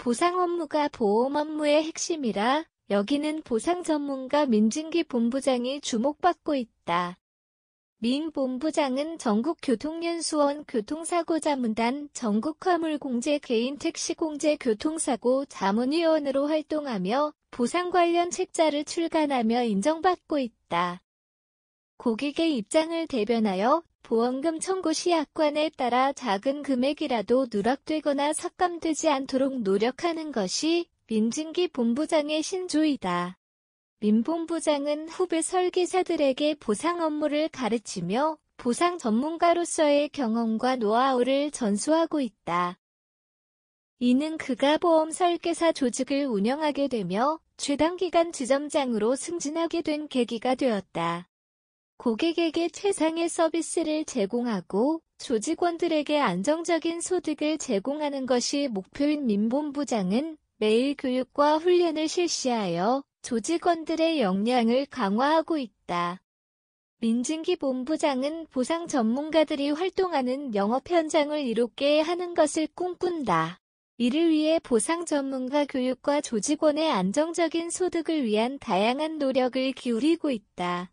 보상 업무가 보험 업무의 핵심이라 여기는 보상 전문가 민진기 본부장이 주목받고 있다. 민 본부장은 전국교통연수원 교통사고자문단 전국화물공제 개인택시공제 교통사고 자문위원으로 활동하며 보상 관련 책자를 출간하며 인정받고 있다. 고객의 입장을 대변하여 보험금 청구 시 약관에 따라 작은 금액이라도 누락되거나 삭감되지 않도록 노력하는 것이 민증기 본부장의 신조이다. 민본부장은 후배 설계사들에게 보상 업무를 가르치며 보상 전문가로서의 경험과 노하우를 전수하고 있다. 이는 그가 보험 설계사 조직을 운영하게 되며 최단기간 지점장으로 승진하게 된 계기가 되었다. 고객에게 최상의 서비스를 제공하고 조직원들에게 안정적인 소득을 제공하는 것이 목표인 민본부장은 매일 교육과 훈련을 실시하여 조직원들의 역량을 강화하고 있다. 민진기 본부장은 보상 전문가들이 활동하는 영업 현장을 이롭게 하는 것을 꿈꾼다. 이를 위해 보상 전문가 교육과 조직원의 안정적인 소득을 위한 다양한 노력을 기울이고 있다.